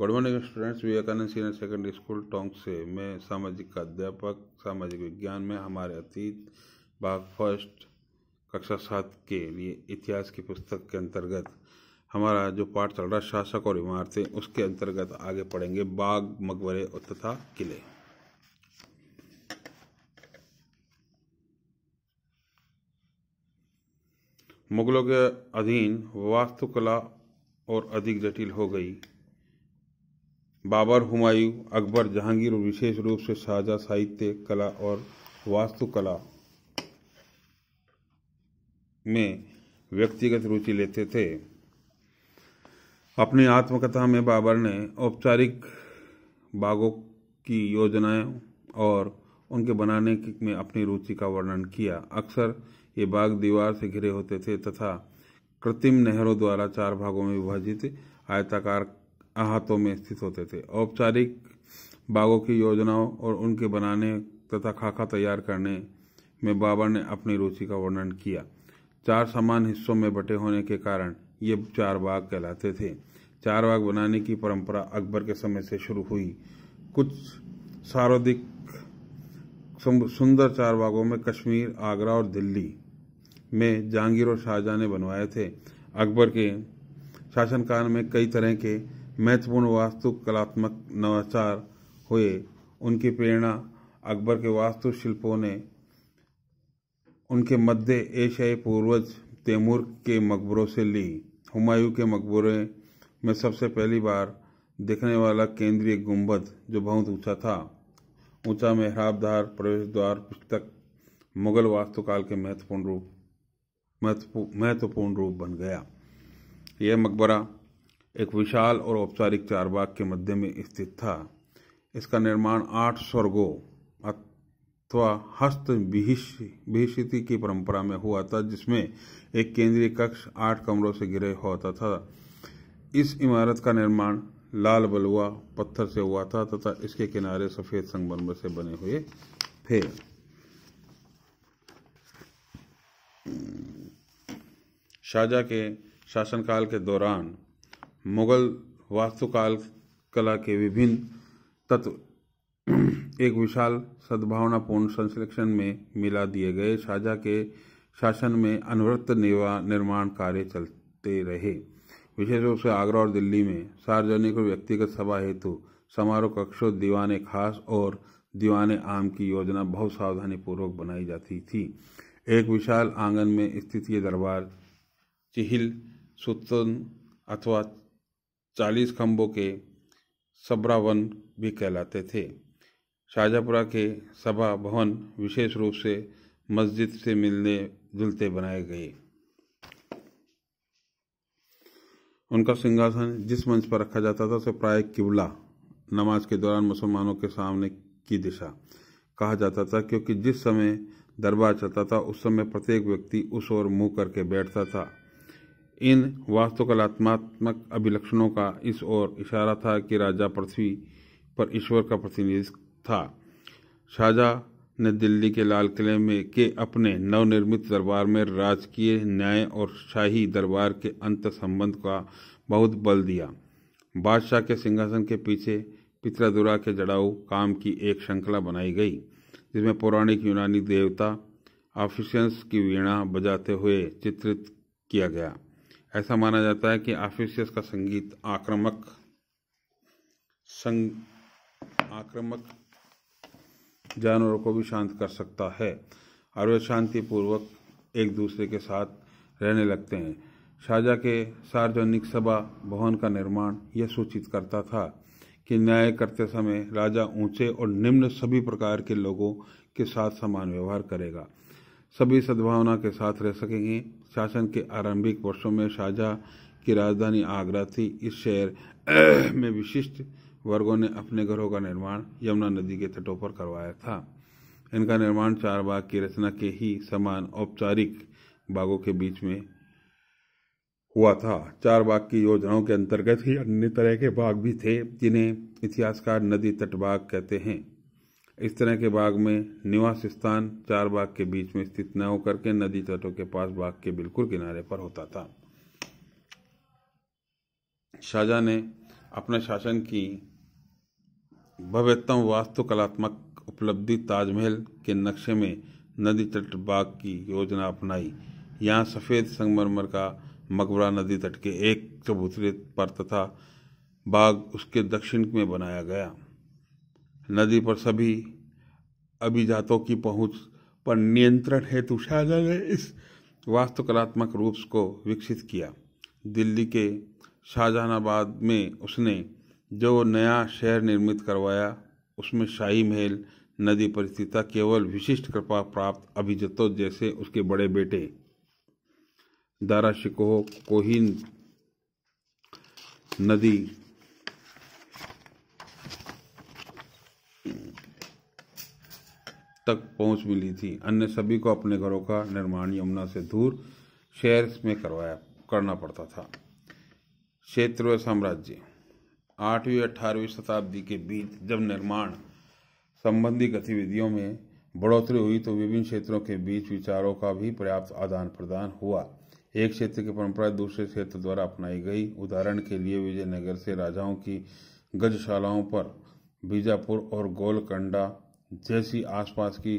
good morning students Vivekanand senior secondary school Tonk से मैं सामाजिक अध्यापक सामाजिक विज्ञान में हमारे अतीत भाग फर्स्ट कक्षा सात के लिए इतिहास की पुस्तक के अंतर्गत हमारा जो पाठ चल रहा शासक और इमारतें उसके अंतर्गत आगे पढ़ेंगे बाग मकबरे तथा किले मुगलों के अधीन वास्तुकला और अधिक जटिल हो गई बाबर हुमायूं अकबर जहांगीर और विशेष रूप से शाहजहाँ साहित्य कला और वास्तुकला में व्यक्तिगत रुचि लेते थे अपनी आत्मकथा में बाबर ने औपचारिक बागों की योजनाएं और उनके बनाने में अपनी रुचि का वर्णन किया अक्सर ये बाग दीवार से घिरे होते थे तथा कृत्रिम नहरों द्वारा चार भागों में विभाजित आयताकार अहातों में स्थित होते थे औपचारिक बागों की योजनाओं और उनके बनाने तथा खाका तैयार करने में बाबर ने अपनी रुचि का वर्णन किया चार समान हिस्सों में बटे होने के कारण ये चार बाग कहलाते थे चार बाग बनाने की परंपरा अकबर के समय से शुरू हुई कुछ सार्वधिक सुंदर चार बागों में कश्मीर आगरा और दिल्ली में जहांगीर और शाहजहाँ ने बनवाए थे अकबर के शासनकाल में कई तरह के महत्वपूर्ण वास्तुकलात्मक नवाचार हुए उनकी प्रेरणा अकबर के वास्तुशिल्पों ने उनके मध्य एशियाई पूर्वज तैमूर के मकबरों से ली हुमायूं के मकबरे में सबसे पहली बार देखने वाला केंद्रीय गुंबद जो बहुत ऊंचा था ऊंचा मेहराबदार प्रवेश द्वार पुस्तक मुगल वास्तुकाल के महत्वपूर्ण रूप महत्वपूर्ण रूप बन गया यह मकबरा एक विशाल और औपचारिक चारबाग के मध्य में स्थित था इसका निर्माण आठ स्वर्गों अथवा हस्त विहिषिति की परंपरा में हुआ था जिसमें एक केंद्रीय कक्ष आठ कमरों से घिरे होता था इस इमारत का निर्माण लाल बलुआ पत्थर से हुआ था तथा इसके किनारे सफ़ेद संगमरमर से बने हुए थे शाहजहा के शासनकाल के दौरान मुगल वास्तुकाल कला के विभिन्न तत्व एक विशाल सद्भावनापूर्ण संश्लेषण में मिला दिए गए शाहजहाँ के शासन में अनवरत निर्माण कार्य चलते रहे विशेष रूप से आगरा और दिल्ली में सार्वजनिक और व्यक्तिगत सभा हेतु समारोह कक्षों दीवाने खास और दीवाने आम की योजना बहुत सावधानीपूर्वक बनाई जाती थी एक विशाल आंगन में स्थित ये दरबार चिहिल सुतन अथवा चालीस खम्भों के सबरावन भी कहलाते थे शाहजहाँपुरा के सभा भवन विशेष रूप से मस्जिद से मिलने जुलते बनाए गए उनका सिंहासन जिस मंच पर रखा जाता था उसे प्राय किबला नमाज के दौरान मुसलमानों के सामने की दिशा कहा जाता था क्योंकि जिस समय दरबार चलता था उस समय प्रत्येक व्यक्ति उस ओर मुंह करके बैठता था इन वास्तुकलात्मात्मक अभिलक्षणों का इस ओर इशारा था कि राजा पृथ्वी पर ईश्वर का प्रतिनिधित्व था शाहजहाँ ने दिल्ली के लाल किले में के अपने नवनिर्मित दरबार में राजकीय न्याय और शाही दरबार के अंत संबंध का बहुत बल दिया बादशाह के सिंहासन के पीछे पितरादुरा के जड़ाऊ काम की एक श्रृंखला बनाई गई जिसमें पौराणिक यूनानी देवता ऑफिशंस की वीणा बजाते हुए चित्रित किया गया ऐसा माना जाता है कि ऑफिसियस का संगीत आक्रामक संग आक्रामक जानवरों को भी शांत कर सकता है और वे शांतिपूर्वक एक दूसरे के साथ रहने लगते हैं शाहजा के सार्वजनिक सभा भवन का निर्माण यह सूचित करता था कि न्याय करते समय राजा ऊंचे और निम्न सभी प्रकार के लोगों के साथ समान व्यवहार करेगा सभी सद्भावना के साथ रह सकेंगे शासन के आरंभिक वर्षों में शाहजहाँ की राजधानी आगरा थी इस शहर में विशिष्ट वर्गों ने अपने घरों का निर्माण यमुना नदी के तटों पर करवाया था इनका निर्माण चार बाग की रचना के ही समान औपचारिक बागों के बीच में हुआ था चार बाग की योजनाओं के अंतर्गत ही अन्य तरह के बाग भी थे जिन्हें इतिहासकार नदी तटबाग कहते हैं इस तरह के बाग में निवास स्थान चार बाग के बीच में स्थित न होकर के नदी तटों के पास बाग के बिल्कुल किनारे पर होता था शाहजहां ने अपने शासन की भव्यतम वास्तुकलात्मक उपलब्धि ताजमहल के नक्शे में नदी तट बाग की योजना अपनाई यहाँ सफ़ेद संगमरमर का मकबरा नदी तट के एक चबूतरे पर तथा बाग उसके दक्षिण में बनाया गया नदी पर सभी अभिजातों की पहुंच पर नियंत्रण हेतु शाहजहाँ ने इस वास्तुकलात्मक रूप को विकसित किया दिल्ली के शाहजहानाबाद में उसने जो नया शहर निर्मित करवाया उसमें शाही महल नदी पर स्थित केवल विशिष्ट कृपा प्राप्त अभिजतों जैसे उसके बड़े बेटे दारा शिकोह कोहिन नदी तक पहुंच मिली थी अन्य सभी को अपने घरों का निर्माण यमुना से दूर शहर में करवाया करना पड़ता था क्षेत्र व साम्राज्य आठवीं अठारहवीं शताब्दी के बीच जब निर्माण संबंधी गतिविधियों में बढ़ोतरी हुई तो विभिन्न क्षेत्रों के बीच विचारों का भी पर्याप्त आदान प्रदान हुआ एक क्षेत्र की परंपरा दूसरे क्षेत्र द्वारा अपनाई गई उदाहरण के लिए विजयनगर से राजाओं की गजशालाओं पर बीजापुर और गोलकंडा जैसी आसपास की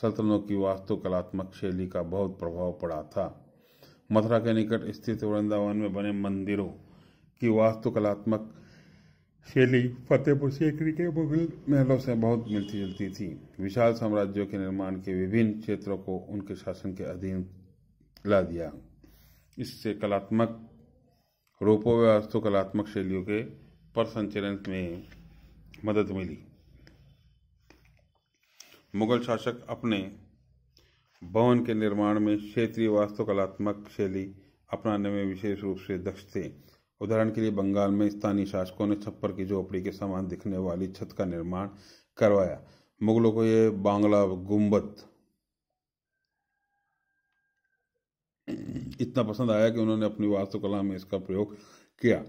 सल्तनतों की वास्तुकलात्मक शैली का बहुत प्रभाव पड़ा था मथुरा के निकट स्थित वृंदावन में बने मंदिरों की वास्तुकलात्मक शैली फतेहपुर सीकरी के मुगल महलों से बहुत मिलती जुलती थी विशाल साम्राज्यों के निर्माण के विभिन्न क्षेत्रों को उनके शासन के अधीन ला दिया इससे कलात्मक रूपों व वास्तुकलात्मक शैलियों के पर संचरण में मदद मिली मुगल शासक अपने भवन के निर्माण में क्षेत्रीय वास्तुकलात्मक शैली अपनाने में विशेष रूप से दक्ष थे उदाहरण के लिए बंगाल में स्थानीय शासकों ने छप्पर की झोपड़ी के समान दिखने वाली छत का निर्माण करवाया मुगलों को यह बांग्ला गुम्बद इतना पसंद आया कि उन्होंने अपनी वास्तुकला में इसका प्रयोग किया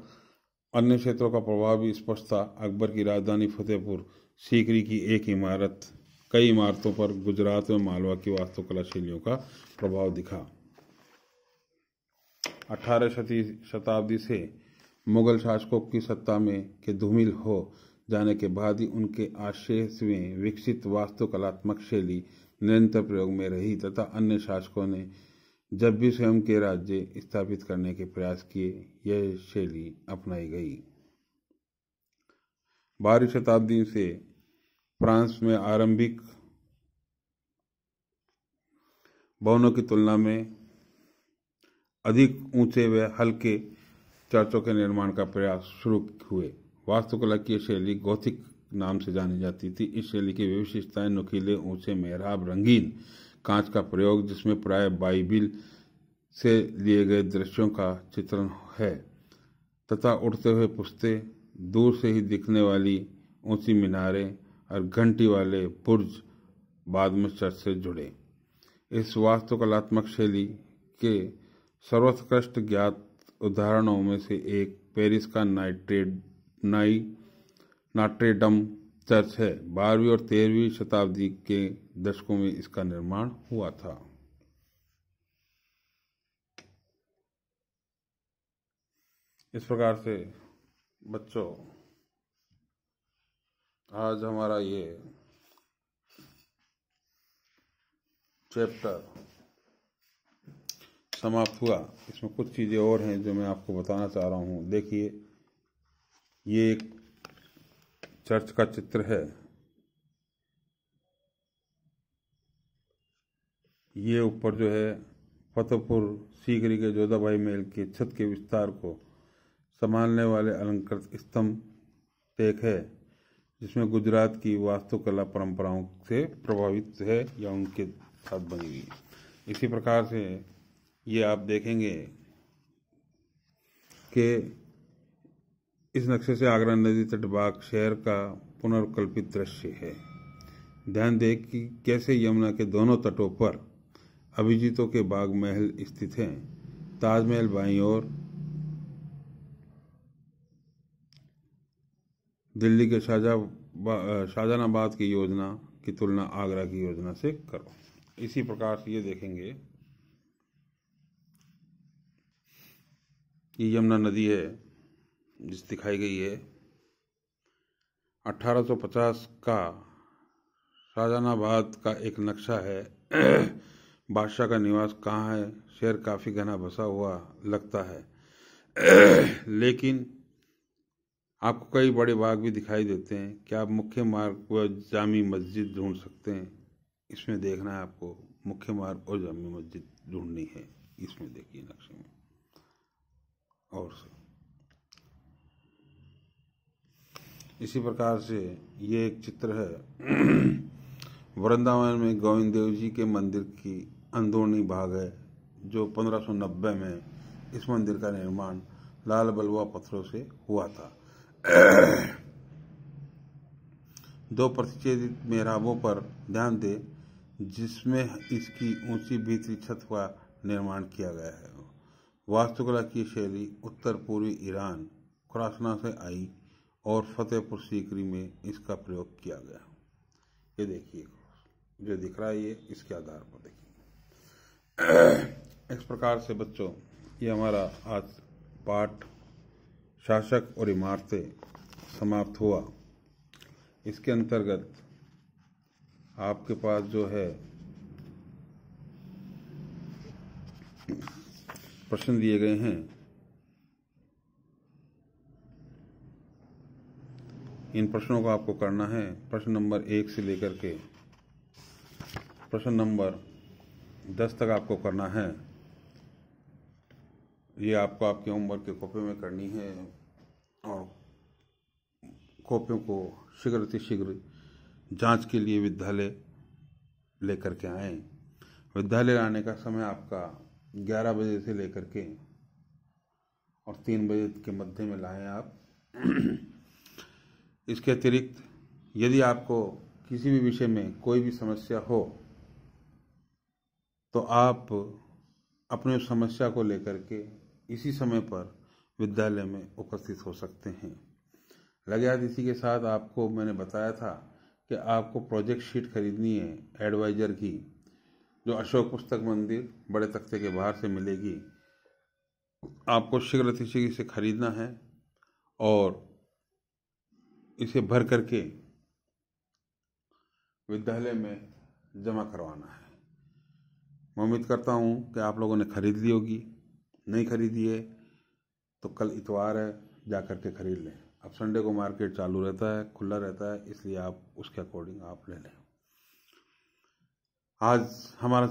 अन्य क्षेत्रों का प्रभाव भी स्पष्ट था अकबर की राजधानी फतेहपुर सीकरी की एक इमारत कई इमारतों पर गुजरात में मालवा की वास्तुकला शैलियों का प्रभाव दिखा अठारह शताब्दी से मुगल शासकों की सत्ता में के धूमिल हो जाने के बाद ही उनके आशेष में विकसित वास्तुकलात्मक शैली निरंतर प्रयोग में रही तथा अन्य शासकों ने जब भी स्वयं के राज्य स्थापित करने के प्रयास किए यह शैली अपनाई गई बारहवीं शताब्दी से फ्रांस में आरंभिक भवनों की तुलना में अधिक ऊंचे व हल्के चर्चों के निर्माण का प्रयास शुरू हुए वास्तुकला की शैली गौथिक नाम से जानी जाती थी इस शैली की विशेषताएं नुकीले ऊंचे मेहराब रंगीन कांच का प्रयोग जिसमें प्राय बाइबिल से लिए गए दृश्यों का चित्रण है तथा उड़ते हुए पुस्ते दूर से ही दिखने वाली ऊंची मीनारें और घंटी वाले पुर्ज बाद में चर्च से जुड़े इस वास्तुकलात्मक शैली के सर्वोत्कृष्ट ज्ञात उदाहरणों में से एक पेरिस का नाइट्रेड नाई नाट्रेडम चर्च है बारहवीं और तेरहवीं शताब्दी के दशकों में इसका निर्माण हुआ था इस प्रकार से बच्चों आज हमारा ये चैप्टर समाप्त हुआ इसमें कुछ चीज़ें और हैं जो मैं आपको बताना चाह रहा हूँ देखिए ये एक चर्च का चित्र है ये ऊपर जो है फतेहपुर सीकरी के जोधाबाई मेल के छत के विस्तार को संभालने वाले अलंकृत स्तंभ टेक है जिसमें गुजरात की वास्तुकला परंपराओं से प्रभावित है या उनके साथ बनी हुई है इसी प्रकार से ये आप देखेंगे कि इस नक्शे से आगरा नदी तटबाग शहर का पुनर्कल्पित दृश्य है ध्यान दें कि कैसे यमुना के दोनों तटों पर अभिजीतों के बाग महल स्थित हैं ताजमहल बाई और दिल्ली के शाहजा शाहजहानाबाद की योजना की तुलना आगरा की योजना से करो इसी प्रकार से ये देखेंगे ये यमुना नदी है जिस दिखाई गई है 1850 का शाहजहानाबाद का एक नक्शा है बादशाह का निवास कहाँ है शहर काफ़ी घना बसा हुआ लगता है लेकिन आपको कई बड़े बाग भी दिखाई देते हैं क्या आप मुख्य मार्ग व जामी मस्जिद ढूंढ सकते हैं इसमें देखना है आपको मुख्य मार्ग और जामी मस्जिद ढूंढनी है इसमें देखिए नक्शे में और इसी प्रकार से ये एक चित्र है वृंदावन में गोविंद देव जी के मंदिर की अंदरूनी भाग है जो 1590 में इस मंदिर का निर्माण लाल बलुआ पत्थरों से हुआ था दो प्रतिच्छेदित मेहराबों पर ध्यान दें जिसमें इसकी ऊंची भीतरी छत का निर्माण किया गया है वास्तुकला की शैली उत्तर पूर्वी ईरान खुरासना से आई और फतेहपुर सीकरी में इसका प्रयोग किया गया ये देखिए जो दिख रहा है ये इसके आधार पर देखिए इस प्रकार से बच्चों ये हमारा आज पाठ शासक और इमारतें समाप्त हुआ इसके अंतर्गत आपके पास जो है प्रश्न दिए गए हैं इन प्रश्नों को आपको करना है प्रश्न नंबर एक से लेकर के प्रश्न नंबर दस तक आपको करना है ये आपको आपकी होमवर्क के कॉपी में करनी है और कॉपियों को शीघ्रतिशीघ्र जांच के लिए विद्यालय लेकर के आए विद्यालय आने का समय आपका ग्यारह बजे से लेकर के और तीन बजे के मध्य में लाएं आप इसके अतिरिक्त यदि आपको किसी भी विषय में कोई भी समस्या हो तो आप अपने समस्या को लेकर के इसी समय पर विद्यालय में उपस्थित हो सकते हैं लगयात इसी के साथ आपको मैंने बताया था कि आपको प्रोजेक्ट शीट खरीदनी है एडवाइजर की जो अशोक पुस्तक मंदिर बड़े तख्ते के बाहर से मिलेगी आपको शीघ्र शीघ्र से खरीदना है और इसे भर करके विद्यालय में जमा करवाना है मैं उम्मीद करता हूँ कि आप लोगों ने खरीद ली होगी नहीं खरीदी है तो कल इतवार है जा कर के ख़रीद लें अब संडे को मार्केट चालू रहता है खुला रहता है इसलिए आप उसके अकॉर्डिंग आप ले लें आज हमारा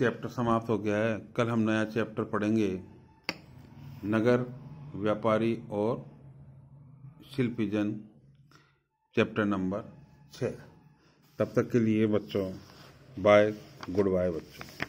चैप्टर समाप्त हो गया है कल हम नया चैप्टर पढ़ेंगे नगर व्यापारी और शिल्पीजन चैप्टर नंबर छः तब तक के लिए बच्चों बाय गुड बाय बच्चों